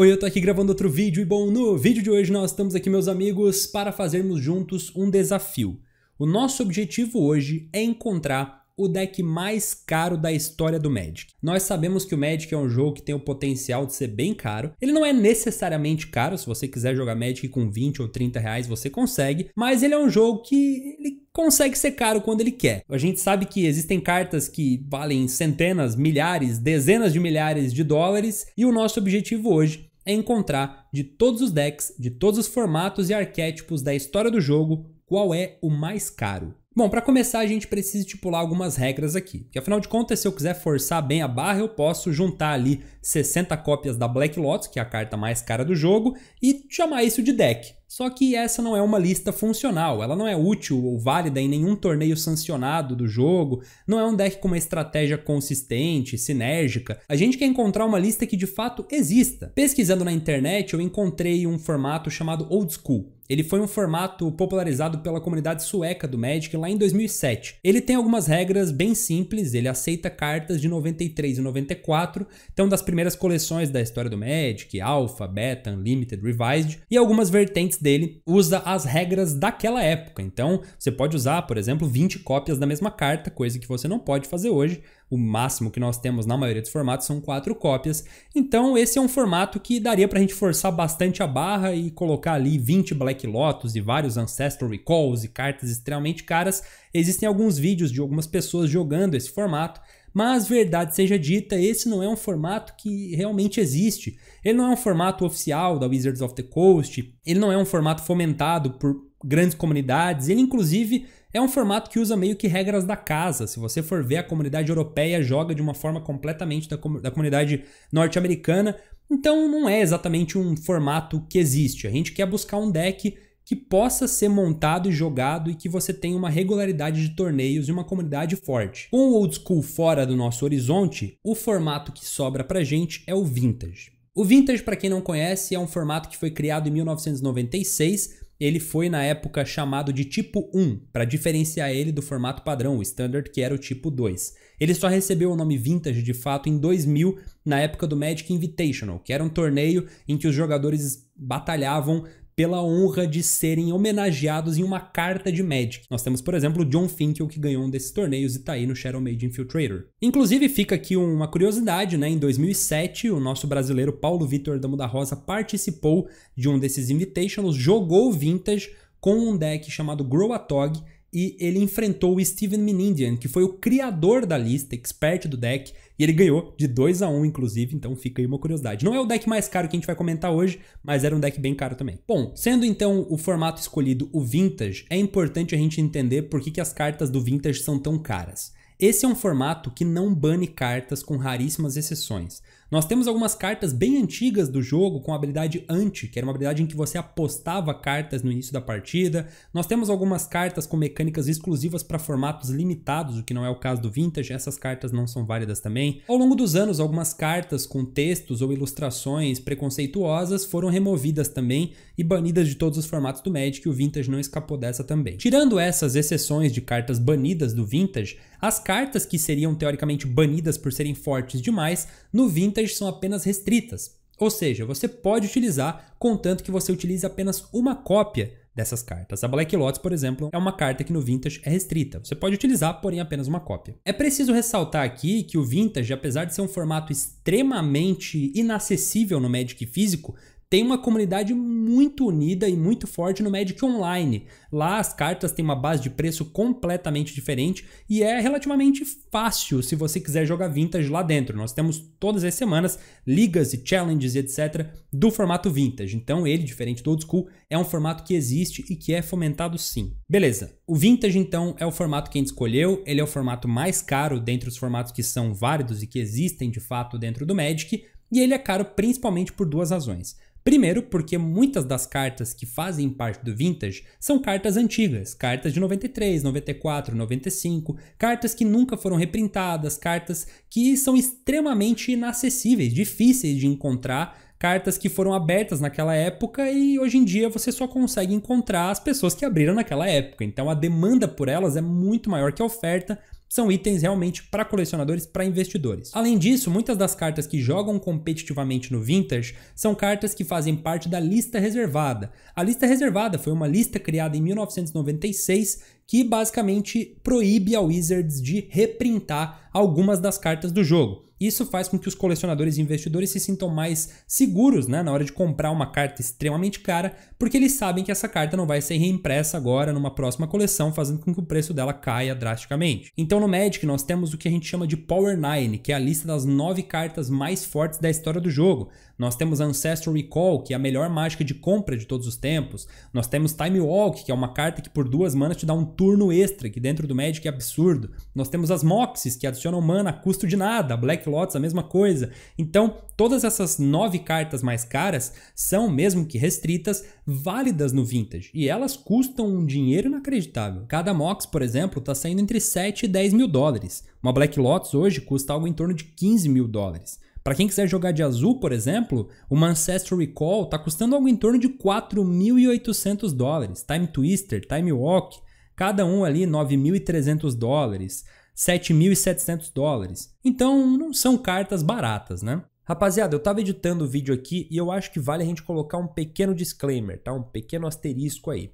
Oi, eu tô aqui gravando outro vídeo e bom, no vídeo de hoje nós estamos aqui, meus amigos, para fazermos juntos um desafio. O nosso objetivo hoje é encontrar o deck mais caro da história do Magic. Nós sabemos que o Magic é um jogo que tem o potencial de ser bem caro. Ele não é necessariamente caro, se você quiser jogar Magic com 20 ou 30 reais você consegue, mas ele é um jogo que ele consegue ser caro quando ele quer. A gente sabe que existem cartas que valem centenas, milhares, dezenas de milhares de dólares e o nosso objetivo hoje é encontrar de todos os decks, de todos os formatos e arquétipos da história do jogo, qual é o mais caro. Bom, para começar, a gente precisa estipular algumas regras aqui, porque afinal de contas, se eu quiser forçar bem a barra, eu posso juntar ali 60 cópias da Black Lotus, que é a carta mais cara do jogo, e chamar isso de deck. Só que essa não é uma lista funcional, ela não é útil ou válida em nenhum torneio sancionado do jogo, não é um deck com uma estratégia consistente, sinérgica. A gente quer encontrar uma lista que de fato exista. Pesquisando na internet, eu encontrei um formato chamado Old School ele foi um formato popularizado pela comunidade sueca do Magic lá em 2007. Ele tem algumas regras bem simples, ele aceita cartas de 93 e 94, então é das primeiras coleções da história do Magic, Alpha, Beta, Unlimited, Revised, e algumas vertentes dele usa as regras daquela época. Então, você pode usar, por exemplo, 20 cópias da mesma carta, coisa que você não pode fazer hoje, o máximo que nós temos na maioria dos formatos são quatro cópias. Então, esse é um formato que daria para a gente forçar bastante a barra e colocar ali 20 Black Lotus e vários Ancestral Recalls e cartas extremamente caras. Existem alguns vídeos de algumas pessoas jogando esse formato. Mas, verdade seja dita, esse não é um formato que realmente existe. Ele não é um formato oficial da Wizards of the Coast, ele não é um formato fomentado por grandes comunidades. Ele, inclusive, é um formato que usa meio que regras da casa. Se você for ver, a comunidade europeia joga de uma forma completamente da, com da comunidade norte-americana. Então, não é exatamente um formato que existe. A gente quer buscar um deck que possa ser montado e jogado e que você tenha uma regularidade de torneios e uma comunidade forte. Com o old school fora do nosso horizonte, o formato que sobra pra gente é o vintage. O vintage, para quem não conhece, é um formato que foi criado em 1996 ele foi na época chamado de tipo 1, para diferenciar ele do formato padrão, o standard, que era o tipo 2. Ele só recebeu o nome vintage de fato em 2000, na época do Magic Invitational, que era um torneio em que os jogadores batalhavam pela honra de serem homenageados em uma carta de Magic. Nós temos, por exemplo, John Finkel, que ganhou um desses torneios e tá aí no Shadow Mage Infiltrator. Inclusive, fica aqui uma curiosidade, né? Em 2007, o nosso brasileiro Paulo Vitor Damo da Rosa participou de um desses Invitationals, jogou Vintage com um deck chamado Grow Tog e ele enfrentou o Steven Menindian, que foi o criador da lista, expert do deck, e ele ganhou de 2 a 1 inclusive, então fica aí uma curiosidade. Não é o deck mais caro que a gente vai comentar hoje, mas era um deck bem caro também. Bom, sendo então o formato escolhido o Vintage, é importante a gente entender por que, que as cartas do Vintage são tão caras. Esse é um formato que não bane cartas com raríssimas exceções. Nós temos algumas cartas bem antigas do jogo com a habilidade anti, que era uma habilidade em que você apostava cartas no início da partida. Nós temos algumas cartas com mecânicas exclusivas para formatos limitados, o que não é o caso do Vintage, essas cartas não são válidas também. Ao longo dos anos, algumas cartas com textos ou ilustrações preconceituosas foram removidas também e banidas de todos os formatos do Magic, e o Vintage não escapou dessa também. Tirando essas exceções de cartas banidas do Vintage, as cartas que seriam teoricamente banidas por serem fortes demais, no Vintage são apenas restritas, ou seja, você pode utilizar contanto que você utilize apenas uma cópia dessas cartas. A Black Lotus, por exemplo, é uma carta que no Vintage é restrita. Você pode utilizar, porém, apenas uma cópia. É preciso ressaltar aqui que o Vintage, apesar de ser um formato extremamente inacessível no Magic físico, tem uma comunidade muito unida e muito forte no Magic Online. Lá as cartas têm uma base de preço completamente diferente e é relativamente fácil se você quiser jogar vintage lá dentro. Nós temos todas as semanas ligas e challenges e etc do formato vintage. Então ele, diferente do old school, é um formato que existe e que é fomentado sim. Beleza. O vintage então é o formato que a gente escolheu, ele é o formato mais caro dentre os formatos que são válidos e que existem de fato dentro do Magic. E ele é caro principalmente por duas razões. Primeiro, porque muitas das cartas que fazem parte do Vintage são cartas antigas, cartas de 93, 94, 95, cartas que nunca foram reprintadas, cartas que são extremamente inacessíveis, difíceis de encontrar cartas que foram abertas naquela época e hoje em dia você só consegue encontrar as pessoas que abriram naquela época. Então a demanda por elas é muito maior que a oferta são itens realmente para colecionadores, para investidores. Além disso, muitas das cartas que jogam competitivamente no Vintage são cartas que fazem parte da lista reservada. A lista reservada foi uma lista criada em 1996 que basicamente proíbe a Wizards de reprintar algumas das cartas do jogo. Isso faz com que os colecionadores e investidores se sintam mais seguros né, na hora de comprar uma carta extremamente cara, porque eles sabem que essa carta não vai ser reimpressa agora numa próxima coleção, fazendo com que o preço dela caia drasticamente. Então no Magic nós temos o que a gente chama de Power 9, que é a lista das nove cartas mais fortes da história do jogo. Nós temos Ancestral Recall, que é a melhor mágica de compra de todos os tempos. Nós temos Time Walk, que é uma carta que por duas manas te dá um turno extra, que dentro do Magic é absurdo. Nós temos as Moxes, que adicionam mana a custo de nada. Black Lotus, a mesma coisa. Então, todas essas nove cartas mais caras são, mesmo que restritas, válidas no Vintage. E elas custam um dinheiro inacreditável. Cada Mox, por exemplo, está saindo entre 7 e 10 mil dólares. Uma Black Lotus hoje custa algo em torno de 15 mil dólares. Para quem quiser jogar de azul, por exemplo, uma Ancestry Recall está custando algo em torno de 4.800 dólares. Time Twister, Time Walk, cada um ali 9.300 dólares, 7.700 dólares. Então, não são cartas baratas, né? Rapaziada, eu estava editando o vídeo aqui e eu acho que vale a gente colocar um pequeno disclaimer, tá? Um pequeno asterisco aí.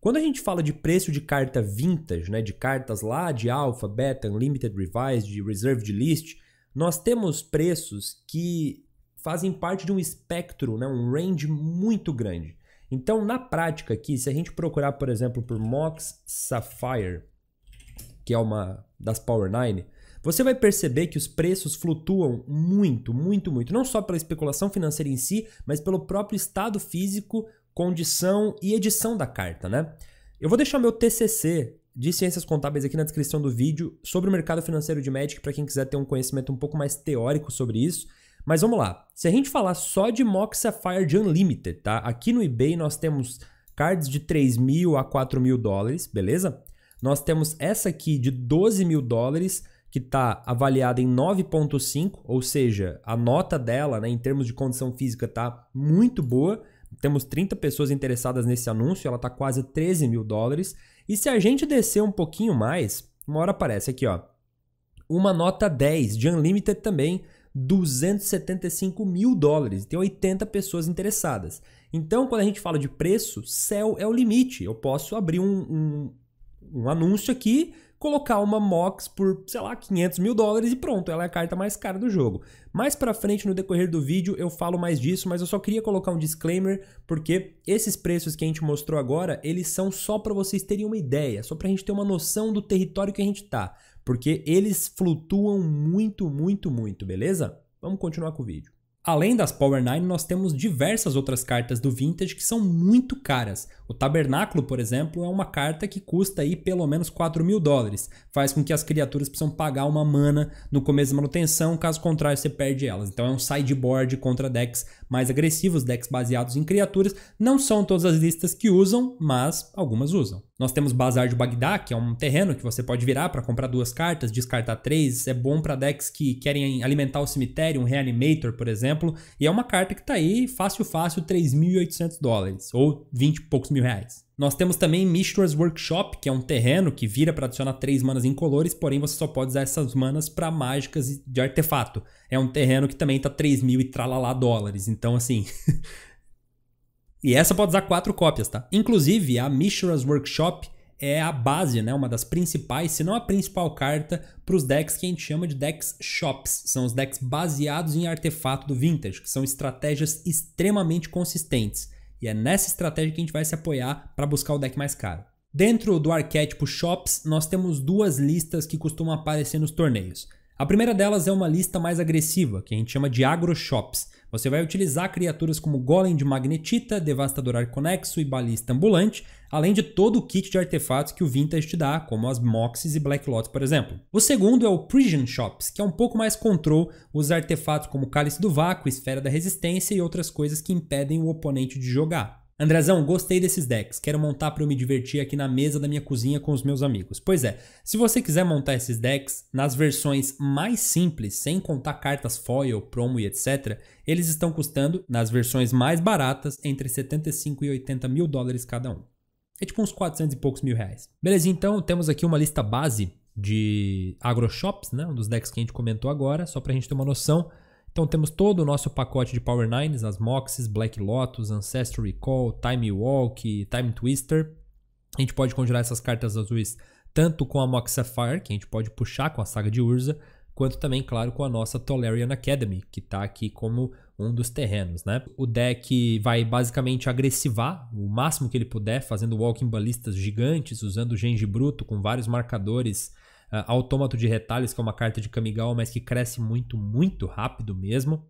Quando a gente fala de preço de carta vintage, né, de cartas lá de alpha, beta, unlimited revised, de reserved list, nós temos preços que fazem parte de um espectro, né, um range muito grande. Então, na prática aqui, se a gente procurar, por exemplo, por Mox Sapphire, que é uma das Power 9, você vai perceber que os preços flutuam muito, muito, muito. Não só pela especulação financeira em si, mas pelo próprio estado físico, condição e edição da carta, né? Eu vou deixar meu TCC de ciências contábeis aqui na descrição do vídeo sobre o mercado financeiro de Magic para quem quiser ter um conhecimento um pouco mais teórico sobre isso. Mas vamos lá. Se a gente falar só de Mox Sapphire de Unlimited, tá? Aqui no eBay nós temos cards de 3 mil a 4 mil dólares, beleza? Nós temos essa aqui de 12 mil dólares, que está avaliada em 9,5, ou seja, a nota dela, né, em termos de condição física, tá muito boa. Temos 30 pessoas interessadas nesse anúncio, ela está quase 13 mil dólares. E se a gente descer um pouquinho mais, uma hora aparece aqui, ó. Uma nota 10 de Unlimited também, 275 mil dólares. Tem 80 pessoas interessadas. Então, quando a gente fala de preço, céu é o limite. Eu posso abrir um, um, um anúncio aqui colocar uma MOX por, sei lá, 500 mil dólares e pronto, ela é a carta mais cara do jogo. Mais pra frente, no decorrer do vídeo, eu falo mais disso, mas eu só queria colocar um disclaimer, porque esses preços que a gente mostrou agora, eles são só para vocês terem uma ideia, só pra gente ter uma noção do território que a gente tá, porque eles flutuam muito, muito, muito, beleza? Vamos continuar com o vídeo. Além das Power 9, nós temos diversas outras cartas do Vintage que são muito caras. O Tabernáculo, por exemplo, é uma carta que custa aí pelo menos 4 mil dólares. Faz com que as criaturas precisam pagar uma mana no começo da manutenção, caso contrário você perde elas. Então é um sideboard contra decks mais agressivos, decks baseados em criaturas. Não são todas as listas que usam, mas algumas usam. Nós temos Bazar de Bagdá, que é um terreno que você pode virar para comprar duas cartas, descartar três. É bom para decks que querem alimentar o cemitério, um Reanimator, por exemplo. E é uma carta que está aí fácil, fácil, 3.800 dólares ou 20 e poucos mil reais. Nós temos também Mistress Workshop, que é um terreno que vira para adicionar três manas incolores, porém você só pode usar essas manas para mágicas de artefato. É um terreno que também tá 3 mil e tralalá dólares. Então, assim, E essa pode usar quatro cópias, tá? Inclusive, a Mishra's Workshop é a base, né? Uma das principais, se não a principal carta para os decks que a gente chama de decks shops. São os decks baseados em artefato do Vintage, que são estratégias extremamente consistentes. E é nessa estratégia que a gente vai se apoiar para buscar o deck mais caro. Dentro do arquétipo shops, nós temos duas listas que costumam aparecer nos torneios. A primeira delas é uma lista mais agressiva, que a gente chama de agroshops. Você vai utilizar criaturas como Golem de Magnetita, Devastador Arconexo e Balista Ambulante, além de todo o kit de artefatos que o Vintage te dá, como as Moxes e Blacklots, por exemplo. O segundo é o Prison Shops, que é um pouco mais control, usa artefatos como Cálice do Vácuo, Esfera da Resistência e outras coisas que impedem o oponente de jogar. Andrezão, gostei desses decks, quero montar para eu me divertir aqui na mesa da minha cozinha com os meus amigos. Pois é, se você quiser montar esses decks nas versões mais simples, sem contar cartas foil, promo e etc, eles estão custando, nas versões mais baratas, entre 75 e 80 mil dólares cada um. É tipo uns 400 e poucos mil reais. Beleza, então temos aqui uma lista base de agroshops, né? Um dos decks que a gente comentou agora, só para a gente ter uma noção. Então temos todo o nosso pacote de Power Nines, as Moxes, Black Lotus, Ancestral Recall, Time Walk, Time Twister. A gente pode conjurar essas cartas azuis tanto com a Mox Sapphire, que a gente pode puxar com a saga de Urza, quanto também, claro, com a nossa Tolarian Academy, que está aqui como um dos terrenos, né? O deck vai basicamente agressivar o máximo que ele puder, fazendo walking balistas gigantes, usando genji bruto com vários marcadores Uh, Autômato de Retalhos, que é uma carta de Kamigawa, mas que cresce muito, muito rápido mesmo.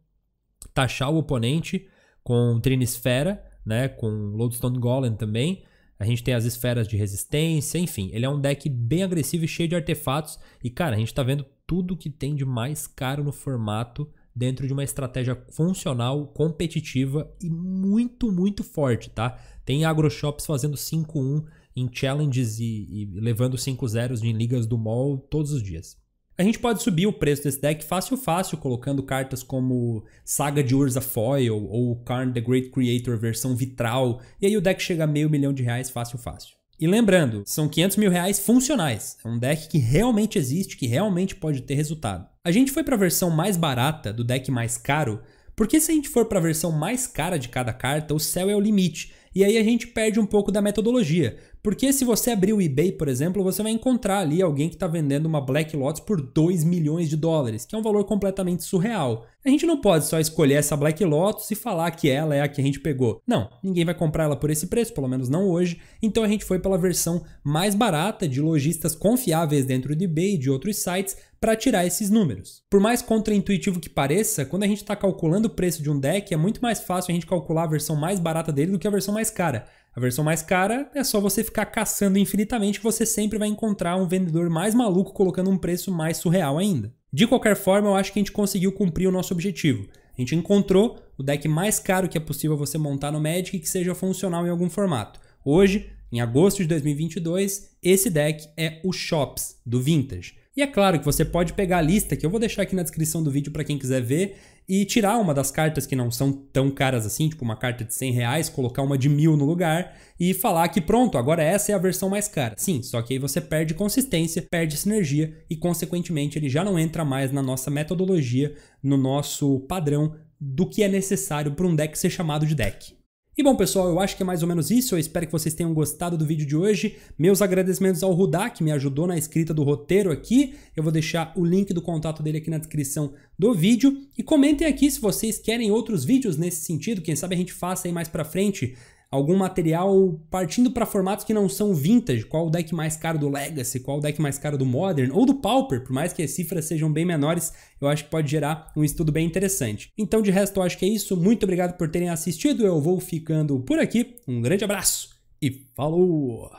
Taxar o oponente com Trinisfera, né? Com Lodestone Golem também. A gente tem as esferas de resistência, enfim. Ele é um deck bem agressivo e cheio de artefatos. E, cara, a gente tá vendo tudo que tem de mais caro no formato dentro de uma estratégia funcional, competitiva e muito, muito forte, tá? Tem agroshops fazendo 5-1 em challenges e, e levando 5 zeros em ligas do mall todos os dias. A gente pode subir o preço desse deck fácil fácil, colocando cartas como Saga de Urza Foil ou Karn the Great Creator versão vitral, e aí o deck chega a meio milhão de reais fácil fácil. E lembrando, são 500 mil reais funcionais, é um deck que realmente existe, que realmente pode ter resultado. A gente foi para a versão mais barata do deck mais caro, porque se a gente for para a versão mais cara de cada carta, o céu é o limite, e aí a gente perde um pouco da metodologia, porque se você abrir o eBay, por exemplo, você vai encontrar ali alguém que está vendendo uma Black Lotus por 2 milhões de dólares, que é um valor completamente surreal. A gente não pode só escolher essa Black Lotus e falar que ela é a que a gente pegou. Não, ninguém vai comprar ela por esse preço, pelo menos não hoje. Então a gente foi pela versão mais barata de lojistas confiáveis dentro do eBay e de outros sites para tirar esses números. Por mais contraintuitivo que pareça, quando a gente está calculando o preço de um deck, é muito mais fácil a gente calcular a versão mais barata dele do que a versão mais cara. A versão mais cara é só você ficar caçando infinitamente, você sempre vai encontrar um vendedor mais maluco colocando um preço mais surreal ainda. De qualquer forma, eu acho que a gente conseguiu cumprir o nosso objetivo. A gente encontrou o deck mais caro que é possível você montar no Magic e que seja funcional em algum formato. Hoje, em agosto de 2022, esse deck é o Shops do Vintage. E é claro que você pode pegar a lista, que eu vou deixar aqui na descrição do vídeo para quem quiser ver, e tirar uma das cartas que não são tão caras assim, tipo uma carta de 100 reais, colocar uma de mil no lugar e falar que pronto, agora essa é a versão mais cara. Sim, só que aí você perde consistência, perde sinergia e, consequentemente, ele já não entra mais na nossa metodologia, no nosso padrão do que é necessário para um deck ser chamado de deck. E bom, pessoal, eu acho que é mais ou menos isso. Eu espero que vocês tenham gostado do vídeo de hoje. Meus agradecimentos ao Rudá, que me ajudou na escrita do roteiro aqui. Eu vou deixar o link do contato dele aqui na descrição do vídeo. E comentem aqui se vocês querem outros vídeos nesse sentido. Quem sabe a gente faça aí mais pra frente algum material partindo para formatos que não são vintage, qual o deck mais caro do Legacy, qual o deck mais caro do Modern ou do Pauper, por mais que as cifras sejam bem menores, eu acho que pode gerar um estudo bem interessante. Então, de resto, eu acho que é isso. Muito obrigado por terem assistido. Eu vou ficando por aqui. Um grande abraço e falou!